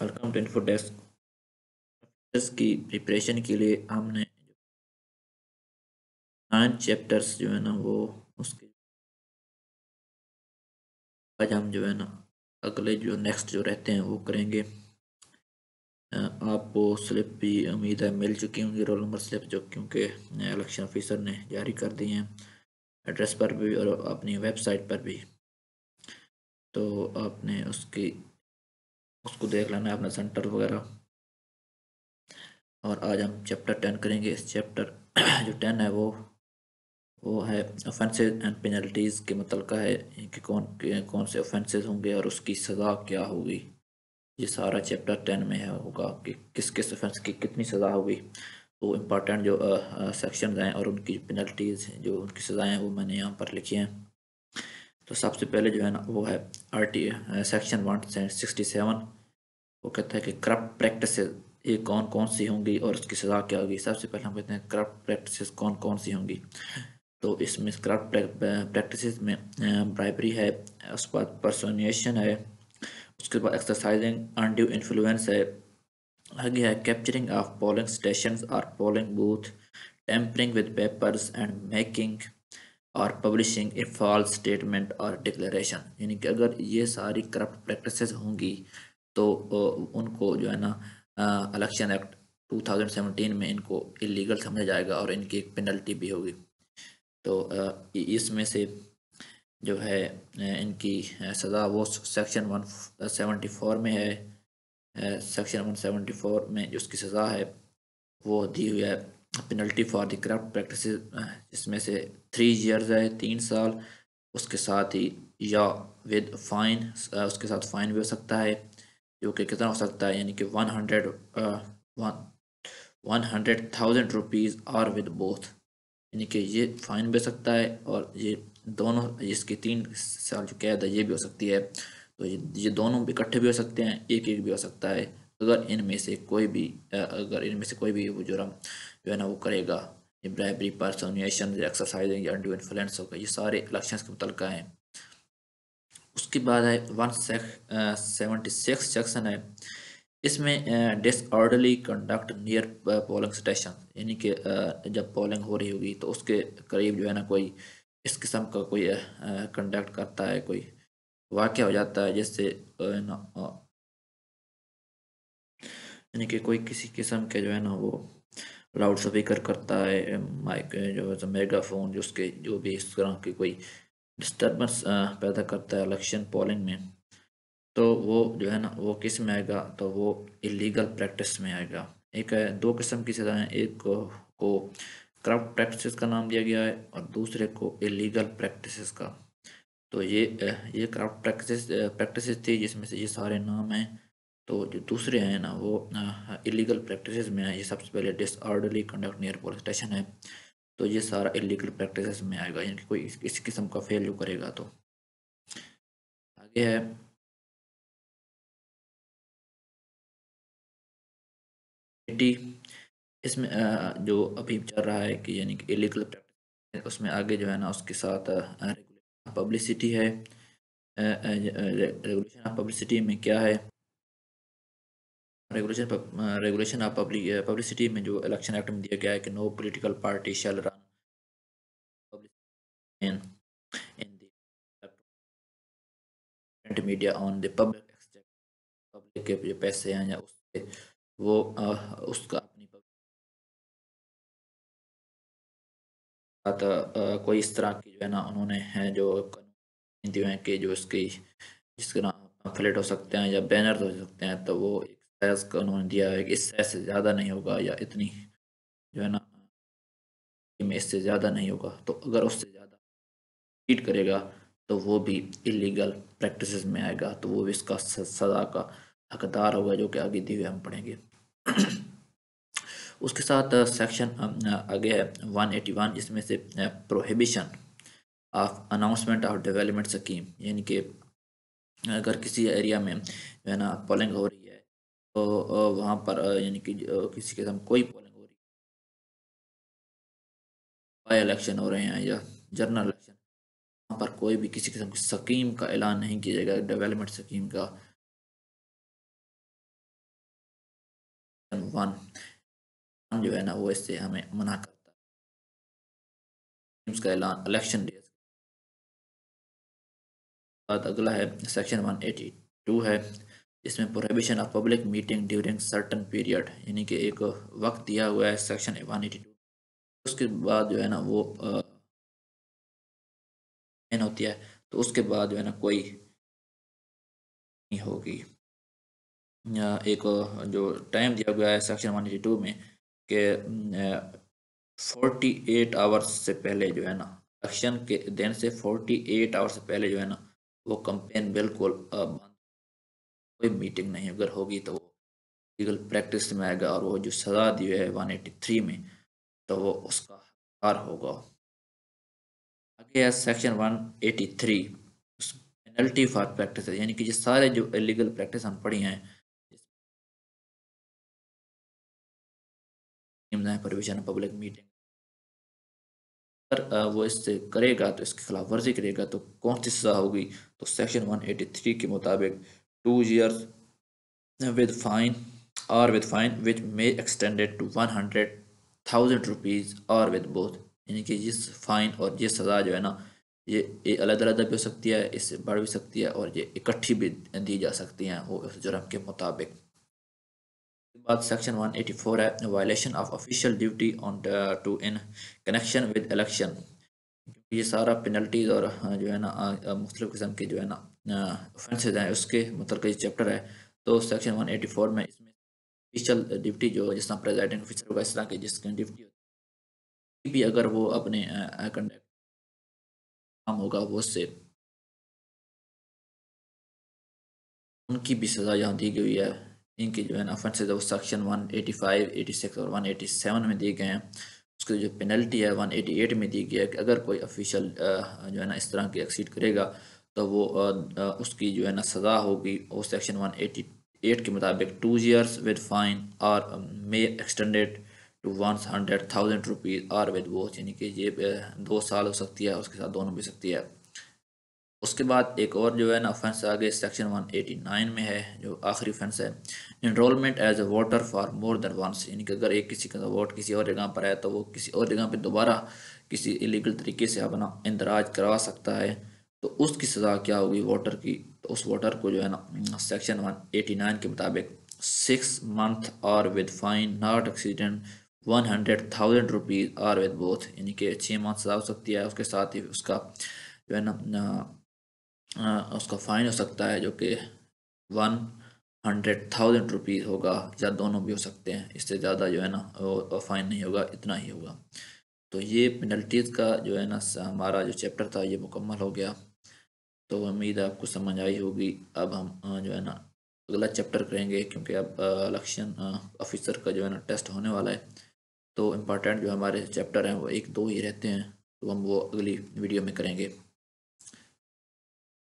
welcome to info desk की preparation के लिए हमने नाइन चैप्टर्स जो है ना वो उसके आज हम जो है ना अगले जो नेक्स्ट जो रहते हैं वो करेंगे आपको स्लिप भी उम्मीद है मिल चुकी होंगी रोल नंबर स्लिप जो क्योंकि इलेक्शन ऑफिसर ने जारी कर दी हैं एड्रेस पर भी और अपनी वेबसाइट पर भी तो आपने उसकी उसको देख लेना है अपना सेंटर वगैरह और आज हम चैप्टर टेन करेंगे इस चैप्टर जो टेन है वो वो है ऑफेंसेज एंड पेनल्टीज़ के मतलब का है कि कौन कौन से ऑफेंसेज होंगे और उसकी सज़ा क्या होगी ये सारा चैप्टर टेन में है होगा कि किस किस ऑफेंस की कितनी सज़ा होगी तो इम्पॉर्टेंट जो सेक्शन हैं और उनकी पेनल्टीज़ जो उनकी सज़ाएँ हैं वो मैंने यहाँ पर लिखी हैं तो सबसे पहले जो है ना वो है R T section one sixty seven वो कहता है कि करप्ट प्रैक्टिस ये कौन कौन सी होंगी और उसकी सज़ा क्या होगी सबसे पहले हम कहते हैं करप्ट प्रैक्टिस कौन कौन सी होंगी तो इसमें करप्ट प्रैक्टिस में ब्राइबरी है उसके बाद परसोनिएशन है उसके बाद एक्सरसाइजिंग अनड्यू इन्फ्लुएंस है आगे है कैप्चरिंग ऑफ पोलिंग स्टेशन और polling booth tampering with papers and making और पब्लिशिंग ए फॉल्स स्टेटमेंट और डिक्लेरेशन यानी कि अगर ये सारी करप्ट प्रैक्टिसेस होंगी तो उनको जो है ना इलेक्शन एक्ट 2017 में इनको इलीगल समझा जाएगा और इनकी एक पेनल्टी भी होगी तो इसमें से जो है इनकी सज़ा वो सेक्शन वन फोर में है सेक्शन वन सेवेंटी फोर में जो उसकी सज़ा है वो दी हुई है penalty for the corrupt practice जिसमें से थ्री ईयर्स है तीन साल उसके साथ ही या विद फाइन उसके साथ फाइन भी हो सकता है जो कि कितना हो सकता है यानी कि one hundred one one hundred thousand rupees or with both यानी कि ये फ़ाइन भी हो सकता है और ये दोनों इसके तीन साल जो कैद है ये भी हो सकती है तो ये, ये दोनों इकट्ठे भी हो सकते हैं एक एक भी हो सकता है अगर इनमें से कोई भी अगर इनमें से कोई भी वो जुर्म जो है ना वो करेगा ये ब्राइबरी परसोनिएशन एक्सरसाइजिंग या इन्फ्लुएंस होगा ये सारे इलेक्शन के मुतल हैं उसके बाद है वन सेवेंटी सिक्स सेक्शन है इसमें disorderly conduct near polling station यानी कि जब पोलिंग हो रही होगी तो उसके करीब जो है ना कोई इस किस्म का कोई कंडक्ट करता है कोई वाक़ हो जाता है जिससे यानी कि कोई किसी किस्म के जो है ना वो लाउड स्पीकर करता है माइक जो मेगाफोन जो उसके जो भी इस तरह की कोई डिस्टर्बेंस uh, पैदा करता है इलेक्शन पोलिंग में तो वो जो है ना वो किस में आएगा तो वो इलीगल प्रैक्टिस में आएगा एक है uh, दो किस्म की सजाएं एक को, को करप्ट प्रैक्टिस का नाम दिया गया है और दूसरे को इलीगल प्रैक्टिस का तो ये uh, ये करप्ट प्रैक्टिस प्रैक्टिस थी जिसमें से ये सारे नाम हैं तो जो दूसरे हैं ना वो इलीगल प्रैक्टिस में है ये सबसे पहले disorderly conduct near police station है तो ये सारा इलीगल प्रैक्टिस में आएगा यानी कि कोई इस, किस्म का फेल्यू करेगा तो आगे है इसमें जो अभी चल रहा है कि यानी कि इलीगल प्रैक्टिस उसमें आगे जो है ना उसके साथ पब्लिसिटी है रेगुलेशन ऑफ पब्लिसिटी में क्या है रेगुलेशन रेगुलेशन ऑफ पब्लिसिटी में जो इलेक्शन एक्ट में दिया गया है कि no political party shall run in in media on दब्लिक पब्लिक के जो पैसे हैं या उससे वो आ, uh, उसका अपनी आ, uh, uh, कोई इस तरह की जो है ना उन्होंने है जो कानून दिए हैं कि जो इसकी जिसके नाम फ्लेट हो सकते हैं या बैनर हो सकते हैं तो वो सैज कानून दिया है कि इस सैज से ज़्यादा नहीं होगा या इतनी जो है ना में इससे ज़्यादा नहीं होगा तो अगर उससे ज़्यादा चीट करेगा तो वो भी इलीगल प्रैक्टिस में आएगा तो वो भी इसका सजा का हकदार होगा जो कि आगे दिए हम पढ़ेंगे उसके साथ सेक्शन आगे है 181 इसमें से prohibition of announcement of development scheme यानी कि अगर किसी एरिया में जो है ना पोलिंग हो रही है तो, वहाँ पर यानी कि किसी किस्म कोई पोलिंग हो रही बाई इलेक्शन हो रहे हैं या जनरल इलेक्शन वहाँ पर कोई भी किसी किस्म की स्कीम का ऐलान नहीं किया जाएगा डेवलपमेंट स्कीम का वन जो है ना वो इससे हमें मना करता है का ऐलान इलेक्शन डे अगला है सेक्शन वन एटी टू है इसमें prohibition of public meeting during certain period यानी कि एक वक्त दिया हुआ है सेक्शन वन एटी टू उसके बाद जो है ना वो बैन होती है तो उसके बाद जो है ना कोई नहीं होगी एक जो टाइम दिया गया है सेक्शन वन एटी टू में कि फोर्टी एट आवर्स से पहले जो है ना इलेक्शन के दिन से फोर्टी एट आवर्स से पहले जो है ना वो कंपेन बिल्कुल आ, कोई मीटिंग नहीं अगर होगी तो वो लीगल प्रैक्टिस में आएगा और वो जो सज़ा दी है वन एटी थ्री में तो वो उसका हकदार होगा आगे है section one eighty three penalty for practice यानी कि ये सारे जो इलीगल प्रैक्टिस हम पढ़ी हैं प्रोविजन पब्लिक मीटिंग अगर वो इससे करेगा तो इसके खिलाफ वर्जी करेगा तो कौन सी सज़ा होगी तो सेक्शन 183 के मुताबिक two years with fine or with fine which may extended to one hundred thousand rupees और विद बोथ यानी कि जिस फाइन और ये सज़ा जो है ना ये, ये अलग अलग भी हो सकती है इससे बढ़ भी सकती है और ये इकट्ठी भी दी जा सकती हैं वो उस जुर्म के मुताबिक बाद सेक्शन 184 है violation of official duty on two in connection with election ये सारा पेनल्टीज और हाँ, जो है ना मुख्तलिफ़ किस्म के जो है ना ऑफेंसेज हैं उसके मतलब का चैप्टर है तो सेक्शन 184 में इसमें ऑफिशियल डिप्टी जो जिस तरह प्रेजिडेंट ऑफिसर होगा इस तरह की जिसके डिप्टी भी अगर वो अपने कंडक्ट काम होगा वो से उनकी भी सज़ा यहाँ दी गई है इनके जो है ना ऑफेंसेज वो सेक्शन 185, 86 और 187 में दिए गए हैं उसकी जो पेनल्टी है 188 में दी गई है कि अगर कोई ऑफिशियल जो है ना इस तरह की एक्सीड करेगा तो वो उसकी जो है ना सज़ा होगी वो सेक्शन वन एटी एट के मुताबिक two years with fine or may extended to one hundred thousand rupees or with वो यानी कि ये दो साल हो सकती है उसके साथ दोनों भी सकती है उसके बाद एक और जो है ना ऑफेंस आगे सेक्शन वन एटी नाइन में है जो आखिरी ऑफेंस है enrolment as a voter for more than once यानी कि अगर एक किसी का वोट किसी और जगह पर है तो वो किसी और जगह पर दोबारा किसी इलीगल तरीके से अपना इंदराज करवा सकता है तो उसकी सज़ा क्या होगी वोटर की तो उस वोटर को जो है ना सेक्शन वन एटी नाइन के मुताबिक सिक्स मंथ और with fine not exceeding one hundred thousand rupees और विद बोथ यानी कि छः मंथ सजा हो सकती है उसके साथ ही उसका जो है ना उसका फ़ाइन हो सकता है जो कि वन हंड्रेड थाउजेंड रुपीज़ होगा या दोनों भी हो सकते हैं इससे ज़्यादा जो है ना फ़ाइन नहीं होगा इतना ही होगा तो ये पेनल्टीज़ का जो है ना हमारा जो चैप्टर था ये मुकम्मल हो गया तो उम्मीद आपको समझ आई होगी अब हम जो है ना अगला चैप्टर करेंगे क्योंकि अब इलेक्शन ऑफिसर का जो है ना टेस्ट होने वाला है तो इम्पॉर्टेंट जो हमारे चैप्टर हैं वो एक दो ही रहते हैं तो हम वो अगली वीडियो में करेंगे